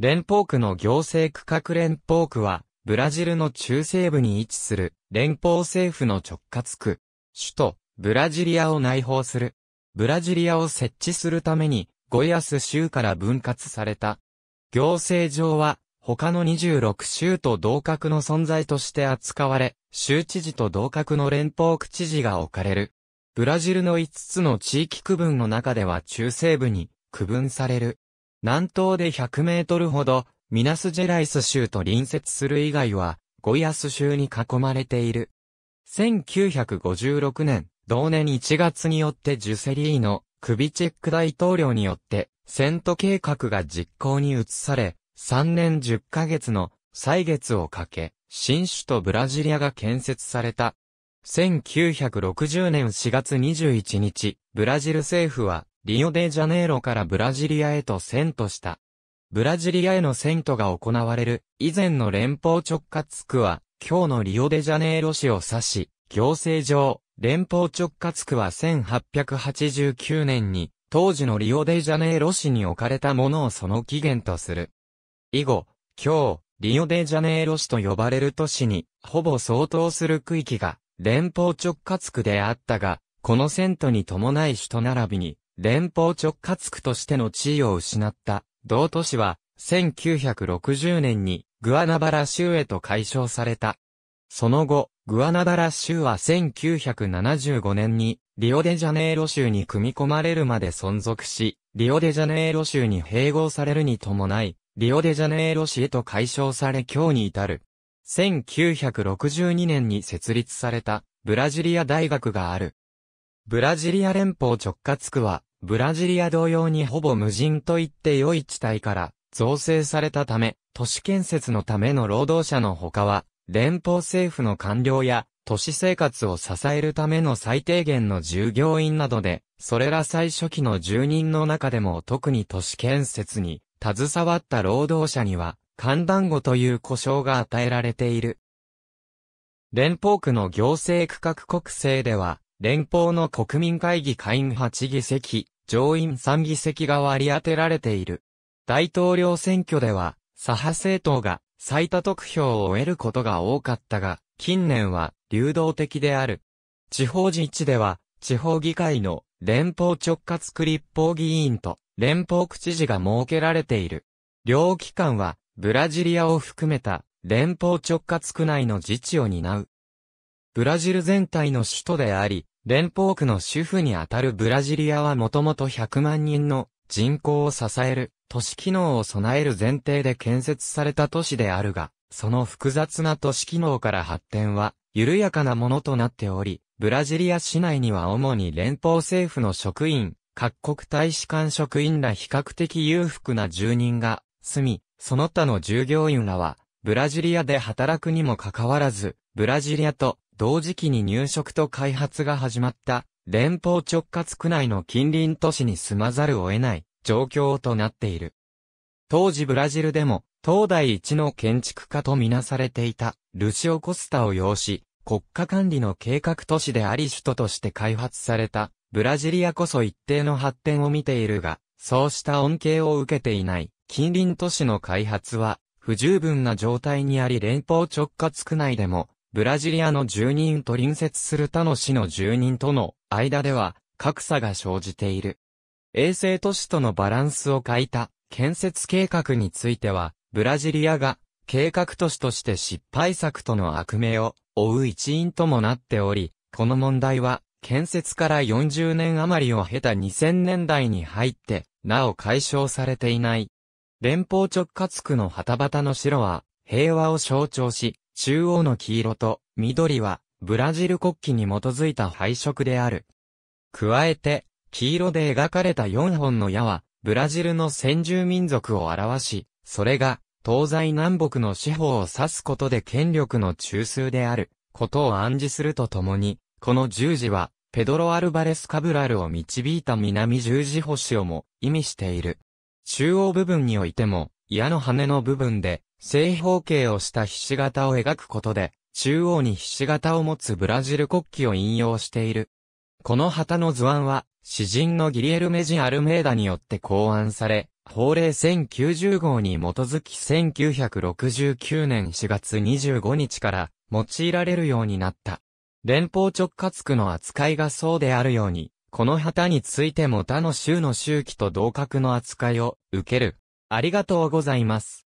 連邦区の行政区画連邦区は、ブラジルの中西部に位置する連邦政府の直轄区。首都、ブラジリアを内包する。ブラジリアを設置するために、ゴイアス州から分割された。行政上は、他の26州と同格の存在として扱われ、州知事と同格の連邦区知事が置かれる。ブラジルの5つの地域区分の中では中西部に区分される。南東で100メートルほど、ミナスジェライス州と隣接する以外は、ゴイアス州に囲まれている。1956年、同年1月によってジュセリーのクビチェック大統領によって、セント計画が実行に移され、3年10ヶ月の歳月をかけ、新首都ブラジリアが建設された。1960年4月21日、ブラジル政府はリオデジャネイロからブラジリアへと遷都した。ブラジリアへの遷都が行われる以前の連邦直轄区は、今日のリオデジャネイロ市を指し、行政上、連邦直轄区は1889年に、当時のリオデジャネイロ市に置かれたものをその起源とする。以後、今日、リオデジャネイロ市と呼ばれる都市に、ほぼ相当する区域が、連邦直轄区であったが、この遷都に伴い人並びに、連邦直轄区としての地位を失った、同都市は、1960年に、グアナバラ州へと解消された。その後、グアナバラ州は1975年に、リオデジャネイロ州に組み込まれるまで存続し、リオデジャネイロ州に併合されるに伴い、リオデジャネイロ市へと解消され今日に至る。1962年に設立された、ブラジリア大学がある。ブラジリア連邦直轄区は、ブラジリア同様にほぼ無人と言って良い地帯から造成されたため、都市建設のための労働者の他は、連邦政府の官僚や都市生活を支えるための最低限の従業員などで、それら最初期の住人の中でも特に都市建設に携わった労働者には、寒暖語という呼称が与えられている。連邦区の行政区画国政では、連邦の国民会議会員8議席、上院3議席が割り当てられている。大統領選挙では、左派政党が最多得票を得ることが多かったが、近年は流動的である。地方自治では、地方議会の連邦直轄区立法議員と連邦区知事が設けられている。両機関は、ブラジリアを含めた連邦直轄区内の自治を担う。ブラジル全体の首都であり、連邦区の主婦にあたるブラジリアはもともと100万人の人口を支える都市機能を備える前提で建設された都市であるが、その複雑な都市機能から発展は緩やかなものとなっており、ブラジリア市内には主に連邦政府の職員、各国大使館職員ら比較的裕福な住人が住み、その他の従業員らは、ブラジリアで働くにもかかわらず、ブラジリアと同時期に入植と開発が始まった連邦直轄区内の近隣都市に住まざるを得ない状況となっている。当時ブラジルでも東大一の建築家とみなされていたルシオ・コスタを要し国家管理の計画都市であり首都として開発されたブラジリアこそ一定の発展を見ているがそうした恩恵を受けていない近隣都市の開発は不十分な状態にあり連邦直轄区内でもブラジリアの住人と隣接する他の市の住人との間では格差が生じている。衛星都市とのバランスを欠いた建設計画については、ブラジリアが計画都市として失敗作との悪名を負う一因ともなっており、この問題は建設から40年余りを経た2000年代に入って、なお解消されていない。連邦直轄区の旗端の城は、平和を象徴し、中央の黄色と緑はブラジル国旗に基づいた配色である。加えて、黄色で描かれた4本の矢は、ブラジルの先住民族を表し、それが、東西南北の四方を指すことで権力の中枢である、ことを暗示するとともに、この十字は、ペドロ・アルバレス・カブラルを導いた南十字星をも意味している。中央部分においても、矢の羽の部分で、正方形をした菱形を描くことで、中央に菱形を持つブラジル国旗を引用している。この旗の図案は、詩人のギリエルメジ・アルメーダによって考案され、法令1090号に基づき1969年4月25日から用いられるようになった。連邦直轄区の扱いがそうであるように、この旗についても他の州の周期と同格の扱いを受ける。ありがとうございます。